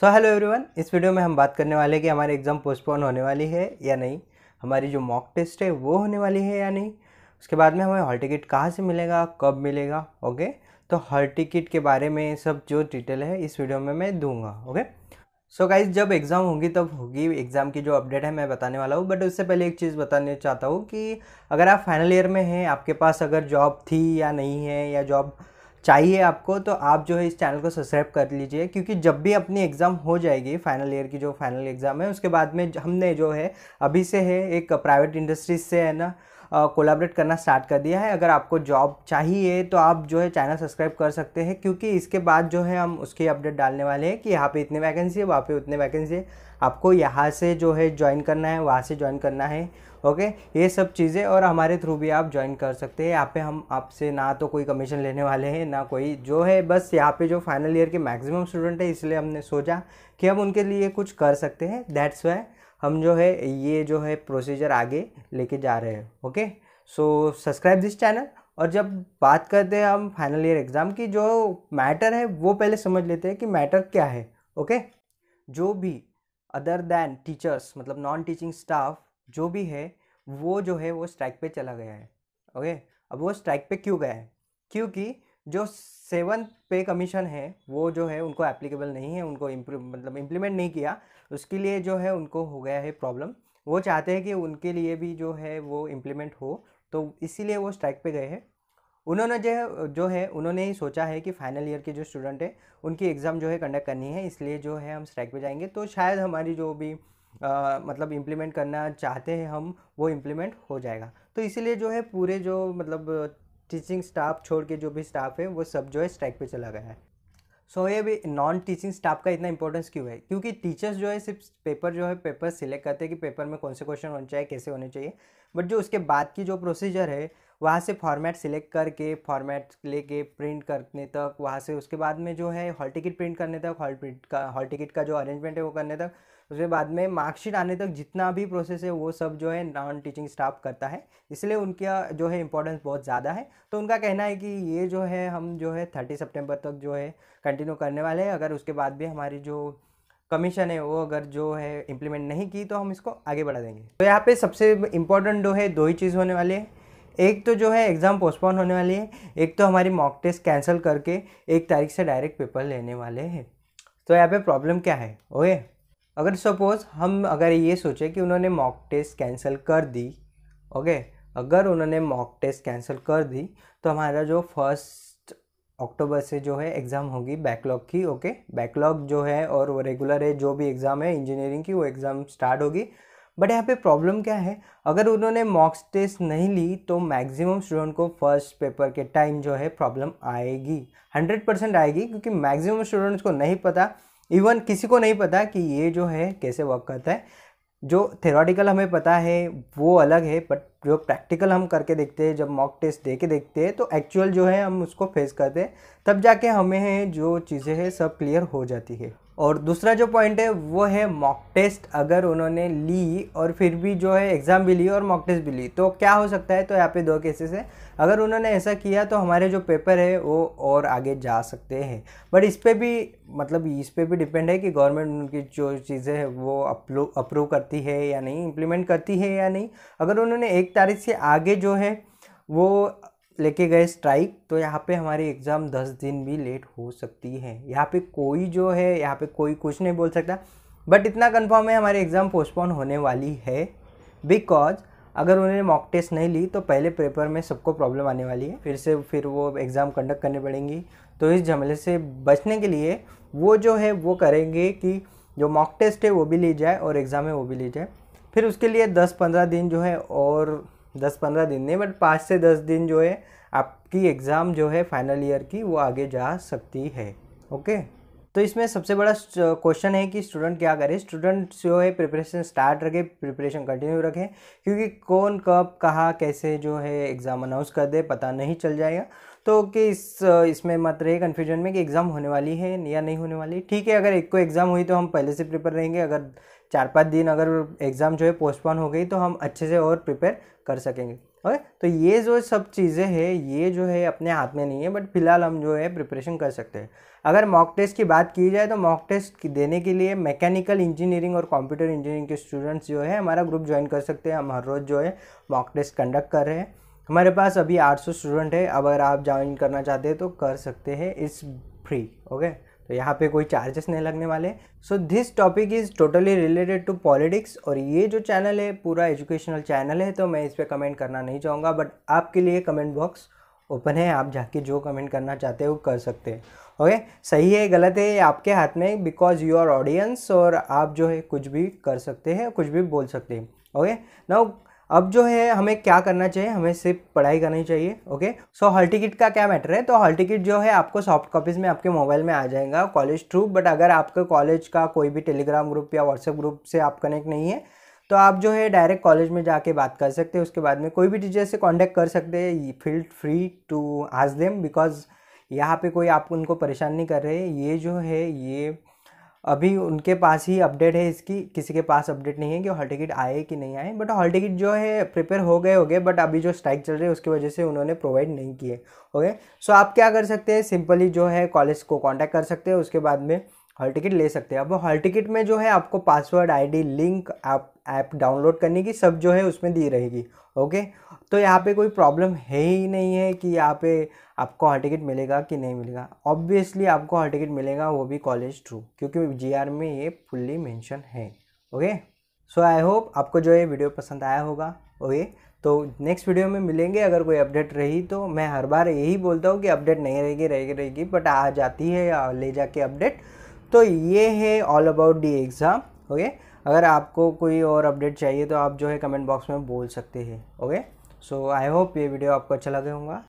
सो hello everyone इस video में हम बात करने वाले हैं कि हमारे एग्ज़ाम पोस्टपोन होने वाली है या नहीं हमारी जो मॉक टेस्ट है वो होने वाली है या नहीं उसके बाद में हमें हॉल टिकट कहाँ से मिलेगा कब मिलेगा ओके तो हॉल टिकट के बारे में सब जो डिटेल है इस वीडियो में मैं दूंगा ओके सो so गाइज जब एग्ज़ाम होगी तब होगी एग्ज़ाम की जो अपडेट है मैं बताने वाला हूँ बट उससे पहले एक चीज़ बताने चाहता हूँ कि अगर आप फाइनल ईयर में हैं आपके पास अगर जॉब थी या नहीं है या जॉब चाहिए आपको तो आप जो है इस चैनल को सब्सक्राइब कर लीजिए क्योंकि जब भी अपनी एग्ज़ाम हो जाएगी फाइनल ईयर की जो फाइनल एग्ज़ाम है उसके बाद में हमने जो है अभी से है एक प्राइवेट इंडस्ट्रीज से है ना कोलाबरेट करना स्टार्ट कर दिया है अगर आपको जॉब चाहिए तो आप जो है चैनल सब्सक्राइब कर सकते हैं क्योंकि इसके बाद जो है हम उसके अपडेट डालने वाले हैं कि यहाँ पे इतने वैकेंसी है वहाँ पे उतने वैकेंसी है आपको यहाँ से जो है ज्वाइन करना है वहाँ से ज्वाइन करना है ओके ये सब चीज़ें और हमारे थ्रू भी आप ज्वाइन कर सकते हैं यहाँ पे हम आपसे ना तो कोई कमीशन लेने वाले हैं ना कोई जो है बस यहाँ पे जो फाइनल ईयर के मैक्सिमम स्टूडेंट है इसलिए हमने सोचा कि हम उनके लिए कुछ कर सकते हैं दैट्स वाई हम जो है ये जो है प्रोसीजर आगे लेके जा रहे हैं okay so subscribe this channel और जब बात करते हैं हम फाइनल ईयर एग्ज़ाम की जो मैटर है वो पहले समझ लेते हैं कि मैटर क्या है ओके जो भी अदर दैन टीचर्स मतलब नॉन टीचिंग स्टाफ जो भी है वो जो है वो स्ट्राइक पे चला गया है ओके अब वो स्ट्राइक पे क्यों गया है क्योंकि जो सेवन पे कमीशन है वो जो है उनको एप्लीकेबल नहीं है उनको मतलब इम्प्लीमेंट नहीं किया उसके लिए जो है उनको हो गया है प्रॉब्लम वो चाहते हैं कि उनके लिए भी जो है वो इम्प्लीमेंट हो तो इसीलिए वो स्ट्राइक पे गए हैं उन्होंने जो जो है उन्होंने ही सोचा है कि फाइनल ईयर के जो स्टूडेंट हैं उनकी एग्ज़ाम जो है कंडक्ट करनी है इसलिए जो है हम स्ट्राइक पे जाएंगे तो शायद हमारी जो भी आ, मतलब इम्प्लीमेंट करना चाहते हैं हम वो इम्प्लीमेंट हो जाएगा तो इसीलिए जो है पूरे जो मतलब टीचिंग स्टाफ छोड़ के जो भी स्टाफ है वो सब जो है स्ट्राइक पे चला गया है सो so, ये भी नॉन टीचिंग स्टाफ का इतना इंपॉर्टेंस क्यों है क्योंकि टीचर्स जो है सिर्फ पेपर जो है पेपर सिलेक्ट करते हैं कि पेपर में कौन से क्वेश्चन होने चाहिए कैसे होने चाहिए बट जो उसके बाद की जो प्रोसीजर है वहाँ से फॉर्मेट सिलेक्ट करके फॉर्मेट लेके प्रिंट करने तक वहाँ से उसके बाद में जो है हॉल टिकट प्रिंट करने तक हॉल प्रिंट का हॉल टिकट का जो अरेंजमेंट है वो करने तक उसमें बाद में मार्कशीट आने तक जितना भी प्रोसेस है वो सब जो है नॉन टीचिंग स्टाफ करता है इसलिए उनका जो है इंपॉर्टेंस बहुत ज़्यादा है तो उनका कहना है कि ये जो है हम जो है थर्टी सेप्टेम्बर तक जो है कंटिन्यू करने वाले हैं अगर उसके बाद भी हमारी जो कमीशन है वो अगर जो है इम्प्लीमेंट नहीं की तो हम इसको आगे बढ़ा देंगे तो यहाँ पे सबसे इम्पोर्टेंट जो है दो ही चीज़ होने वाली है एक तो जो है एग्ज़ाम पोस्टपोन होने वाली है एक तो हमारी मॉक टेस्ट कैंसिल करके एक तारीख से डायरेक्ट पेपर लेने वाले हैं तो यहाँ पे प्रॉब्लम क्या है ओके अगर सपोज़ हम अगर ये सोचें कि उन्होंने मॉक टेस्ट कैंसिल कर दी ओके अगर उन्होंने मॉक टेस्ट कैंसिल कर दी तो हमारा जो फर्स्ट अक्टूबर से जो है एग्ज़ाम होगी बैकलॉग की ओके बैकलॉग जो है और वो रेगुलर है जो भी एग्ज़ाम है इंजीनियरिंग की वो एग्ज़ाम स्टार्ट होगी बट यहाँ पे प्रॉब्लम क्या है अगर उन्होंने मॉक्स टेस्ट नहीं ली तो मैक्सिमम स्टूडेंट को फर्स्ट पेपर के टाइम जो है प्रॉब्लम आएगी हंड्रेड परसेंट आएगी क्योंकि मैक्सिमम स्टूडेंट्स को नहीं पता इवन किसी को नहीं पता कि ये जो है कैसे वर्क करता है जो थेरोटिकल हमें पता है वो अलग है बट जो प्रैक्टिकल हम करके देखते हैं जब मॉक टेस्ट दे के देखते हैं तो एक्चुअल जो है हम उसको फेस करते हैं तब जाके हमें जो चीज़ें हैं सब क्लियर हो जाती है और दूसरा जो पॉइंट है वो है मॉक टेस्ट अगर उन्होंने ली और फिर भी जो है एग्ज़ाम भी ली और मॉक टेस्ट भी ली तो क्या हो सकता है तो यहाँ पे दो केसेस है अगर उन्होंने ऐसा किया तो हमारे जो पेपर है वो और आगे जा सकते हैं बट इस पर भी मतलब इस पर भी डिपेंड है कि गवर्नमेंट उनकी जो चीज़ें हैं वो अप्रूव करती है या नहीं इम्प्लीमेंट करती है या नहीं अगर उन्होंने एक तारीख से आगे जो है वो लेके गए स्ट्राइक तो यहाँ पे हमारी एग्ज़ाम दस दिन भी लेट हो सकती है यहाँ पे कोई जो है यहाँ पे कोई कुछ नहीं बोल सकता बट इतना कंफर्म है हमारी एग्ज़ाम पोस्टपोन होने वाली है बिकॉज अगर उन्होंने मॉक टेस्ट नहीं ली तो पहले पेपर में सबको प्रॉब्लम आने वाली है फिर से फिर वो एग्ज़ाम कंडक्ट करने पड़ेंगी तो इस झमले से बचने के लिए वो जो है वो करेंगे कि जो मॉक टेस्ट है वो भी ली जाए और एग्ज़ाम है वो भी ली जाए फिर उसके लिए दस पंद्रह दिन जो है और दस पंद्रह दिन नहीं बट पाँच से दस दिन जो है आपकी एग्ज़ाम जो है फाइनल ईयर की वो आगे जा सकती है ओके तो इसमें सबसे बड़ा क्वेश्चन है कि स्टूडेंट क्या करे स्टूडेंट जो है प्रिपरेशन स्टार्ट रखे प्रिपरेशन कंटिन्यू रखें क्योंकि कौन कब कहाँ कैसे जो है एग्ज़ाम अनाउंस कर दे पता नहीं चल जाएगा तो कि इस इसमें मत रहे कन्फ्यूजन में कि एग्ज़ाम होने वाली है या नहीं होने वाली ठीक है अगर एक को एग्ज़ाम हुई तो हम पहले से प्रिपेयर रहेंगे अगर चार पाँच दिन अगर एग्ज़ाम जो है पोस्टपोन हो गई तो हम अच्छे से और प्रिपेयर कर सकेंगे ओके तो ये जो सब चीज़ें हैं ये जो है अपने हाथ में नहीं है बट फिलहाल हम जो है प्रिपरेशन कर सकते हैं अगर मॉक टेस्ट की बात की जाए तो मॉक टेस्ट देने के लिए मैकेनिकल इंजीनियरिंग और कंप्यूटर इंजीनियरिंग के स्टूडेंट्स जो है हमारा ग्रुप ज्वाइन कर सकते हैं हम हर रोज़ जो है मॉक टेस्ट कंडक्ट कर रहे हैं हमारे पास अभी 800 स्टूडेंट है अगर आप ज्वाइन करना चाहते हैं तो कर सकते हैं इट्स फ्री ओके तो यहाँ पे कोई चार्जेस नहीं लगने वाले so this topic is totally related to politics और ये जो चैनल है पूरा एजुकेशनल चैनल है तो मैं इस पर कमेंट करना नहीं चाहूँगा बट आपके लिए कमेंट बॉक्स ओपन है आप जाके जो कमेंट करना चाहते हो कर सकते हैं ओके सही है गलत है आपके हाथ में बिकॉज यू आर ऑडियंस और आप जो है कुछ भी कर सकते हैं कुछ भी बोल सकते हैं ओके नाउ अब जो है हमें क्या करना चाहिए हमें सिर्फ पढ़ाई करनी चाहिए ओके सो हॉल टिकट का क्या मैटर है तो हॉल टिकट जो है आपको सॉफ्ट कॉपीज़ में आपके मोबाइल में आ जाएगा कॉलेज थ्रू बट अगर आपके कॉलेज का कोई भी टेलीग्राम ग्रुप या व्हाट्सएप ग्रुप से आप कनेक्ट नहीं है तो आप जो है डायरेक्ट कॉलेज में जाके बात कर सकते हैं उसके बाद में कोई भी टीचर से कॉन्टैक्ट कर सकते हैं feel free to ask them because यहाँ पे कोई आप उनको परेशान नहीं कर रहे ये जो है ये अभी उनके पास ही अपडेट है इसकी किसी के पास अपडेट नहीं है कि हॉल टिकट आए कि नहीं आए बट हॉल टिकट जो है प्रिपेयर हो गए हो गए बट अभी जो स्ट्राइक चल रही है उसकी वजह से उन्होंने प्रोवाइड नहीं किए ओके सो आप क्या कर सकते हैं सिंपली जो है कॉलेज को कॉन्टैक्ट कर सकते हैं उसके बाद में हॉल टिकट ले सकते हैं अब हॉल टिकट में जो है आपको पासवर्ड आईडी लिंक आप ऐप डाउनलोड करने की सब जो है उसमें दी रहेगी ओके तो यहाँ पे कोई प्रॉब्लम है ही नहीं है कि यहाँ पे आपको हॉल टिकट मिलेगा कि नहीं मिलेगा ऑब्वियसली आपको हॉल टिकट मिलेगा वो भी कॉलेज थ्रू क्योंकि जी में ये फुल्ली मेंशन है ओके सो आई होप आपको जो है वीडियो पसंद आया होगा ओके तो नेक्स्ट वीडियो में मिलेंगे अगर कोई अपडेट रही तो मैं हर बार यही बोलता हूँ कि अपडेट नहीं रहेगी रहेगी रहेगी बट आ जाती है या ले जाके अपडेट तो ये है all about the exam okay अगर आपको कोई और अपडेट चाहिए तो आप जो है कमेंट बॉक्स में बोल सकते हैं ओके सो आई होप ये वीडियो आपको अच्छा लगे होगा